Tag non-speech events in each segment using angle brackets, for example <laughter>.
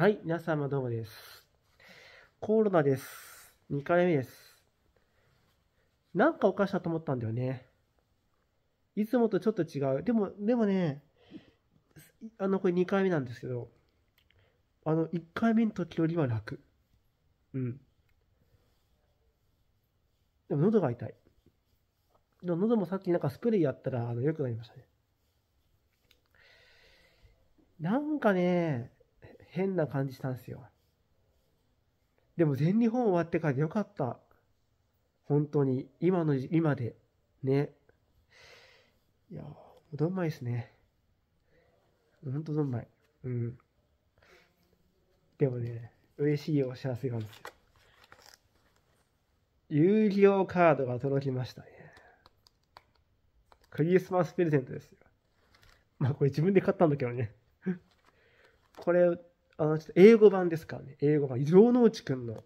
はい、皆様どうもです。コロナです。2回目です。なんかおかしなと思ったんだよね。いつもとちょっと違う。でも、でもね、あの、これ2回目なんですけど、あの、1回目の時よりは楽。うん。でも、喉が痛い。でも、喉もさっきなんかスプレーやったら、あの、良くなりましたね。なんかね、変な感じしたんですよ。でも全日本終わってからでよかった。本当に。今の、今で。ね。いやどんまいですね。ほんとどんまい。うん。でもね、嬉しいお知らせがあるんですよ。有料カードが届きましたね。クリスマスプレゼントですよ。まあこれ自分で買ったんだけどねこれ、あの、ちょっと英語版ですからね。英語版。城之内くんの、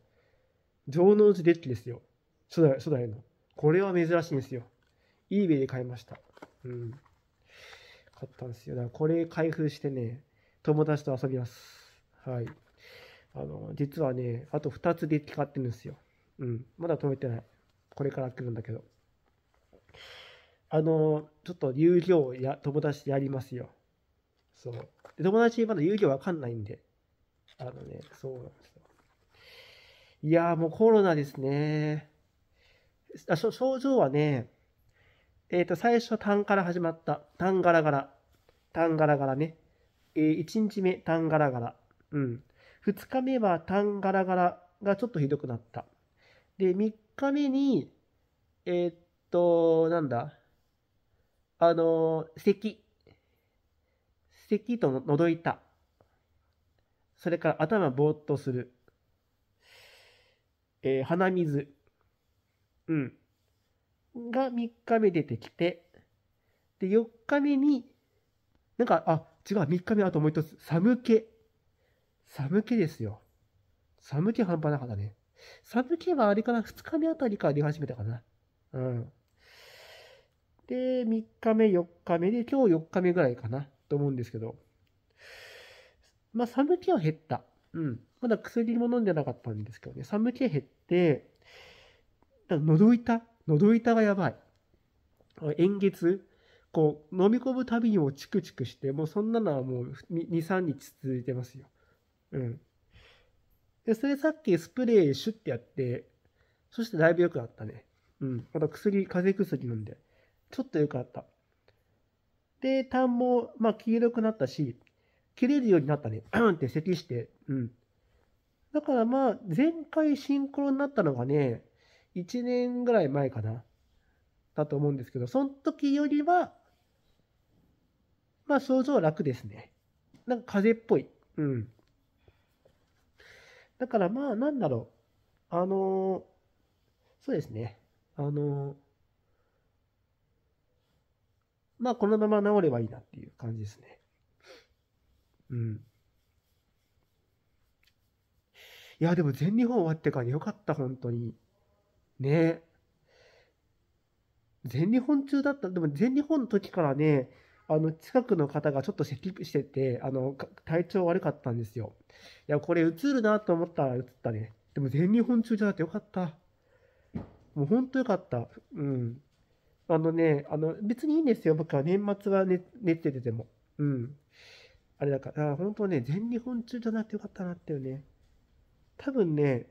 城之内デッキですよ。初代、初代の。これは珍しいんですよ。eBay で買いました。うん。買ったんですよ。だからこれ開封してね、友達と遊びます。はい。あの、実はね、あと2つデッキ買ってるんですよ。うん。まだ止めてない。これから来るんだけど。あの、ちょっと遊戯王や、友達やりますよ。そう。で友達まだ遊戯王わかんないんで。あのね、そうなんですよ。いやもうコロナですね。あ症状はね、えっ、ー、と、最初、タンから始まった。タンガラガラ。タンガラガラね。えー、1日目、タンガラガラ。うん。2日目はタンガラガラがちょっとひどくなった。で、3日目に、えー、っと、なんだ。あのー、咳。咳とのどいた。それから頭ぼーっとする。えー、鼻水。うん。が3日目出てきて、で、4日目に、なんか、あ、違う、3日目あともう一つ、寒気。寒気ですよ。寒気半端なかったね。寒気はあれかな、2日目あたりから出始めたかな。うん。で、3日目、4日目で、今日4日目ぐらいかな、と思うんですけど。まあ、寒気は減った。うん。まだ薬も飲んでなかったんですけどね、寒気減って、だ喉痛喉痛がやばい。炎月こう、飲み込むたびにもチクチクして、もうそんなのはもう2、3日続いてますよ。うん。で、それさっきスプレーシュってやって、そしてだいぶ良くなったね。うん。また薬、風邪薬飲んで。ちょっと良くなった。で、痰も、まあ、黄色くなったし、切れるようになったね。う <clears throat> んって咳して。うん。だからまあ、前回シンクロになったのがね、1年ぐらい前かな。だと思うんですけど、その時よりは、まあ症状楽ですね。なんか風邪っぽい。うん。だからまあ、なんだろう。あのそうですね。あのまあ、このまま治ればいいなっていう感じですね。いや、でも全日本終わってからよかった、本当に。ね全日本中だった。でも全日本の時からね、あの、近くの方がちょっと咳してて、あの、体調悪かったんですよ。いや、これ映るなと思ったら映ったね。でも全日本中じゃなくてよかった。もうほんとよかった。うん。あのね、あの、別にいいんですよ。僕は年末は寝、寝ててても。うん。あれだから、本当ね、全日本中じゃなくてよかったなってよね。多分ね、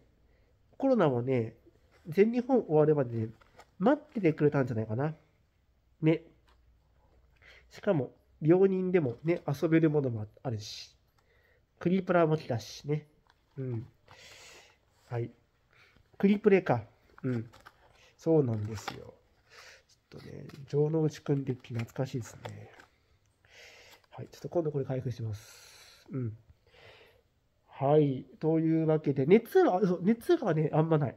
コロナもね、全日本終わるまでね、待っててくれたんじゃないかな。ね。しかも、病人でもね、遊べるものもあるし、クリプラも来たしね。うん。はい。クリプレか。うん。そうなんですよ。ちょっとね、城之内くんって懐かしいですね。はい、ちょっと今度これ開封します。うん。はい、というわけで、熱が、そう熱がね、あんまない。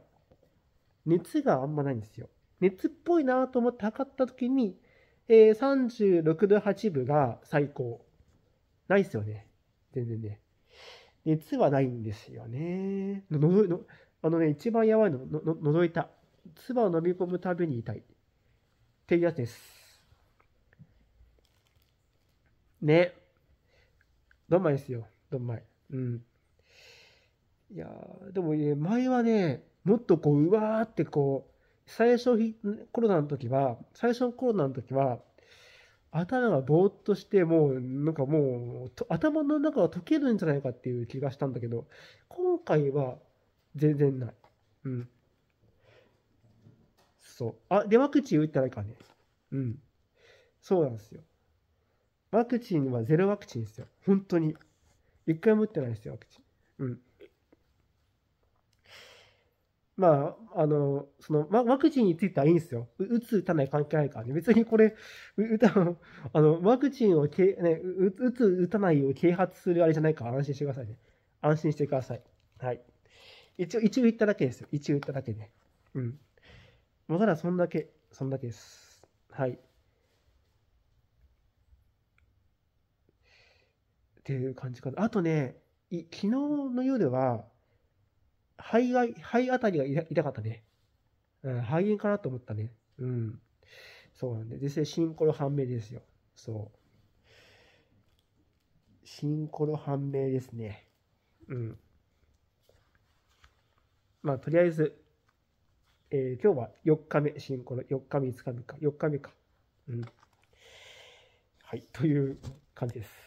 熱があんまないんですよ。熱っぽいなと思って測った時に、えー、36度8分が最高。ないっすよね。全然ね。熱はないんですよね。のののあのね、一番やばいの、の、の、覗いた。唾を飲み込むたびに痛い。っていうやつです。ね。どんまいですよ、どんまい。うん。いやでもね、前はね、もっとこう、うわーってこう、最初コロナの時は、最初のコロナの時は、頭がぼーっとして、もう、なんかもう、頭の中が溶けるんじゃないかっていう気がしたんだけど、今回は全然ない。うん。そう。あ、で、ワクチン打ったらいいかね。うん。そうなんですよ。ワクチンはゼロワクチンですよ。本当に。一回も打ってないですよ、ワクチン。うん。まあ、あの、その、ワクチンについてはいいんですよ。打つ、打たない関係ないからね。別にこれ、打た、あの、ワクチンをけ、ね、打つ、打たないを啓発するあれじゃないから安心してくださいね。安心してください。はい。一応、一応言っただけですよ。一応言っただけで、うん。もうただそんだけ、そんだけです。はい。っていう感じかな。あとね、昨日の夜は、肺が、肺あたりが痛かったね。うん、肺炎かなと思ったね。うん。そうなんで、で際シンコロ判明ですよ。そう。シンコロ判明ですね。うん。まあ、とりあえず、えー、今日は4日目、シンコロ、4日目、5日目か、4日目か。うん。はい、という感じです。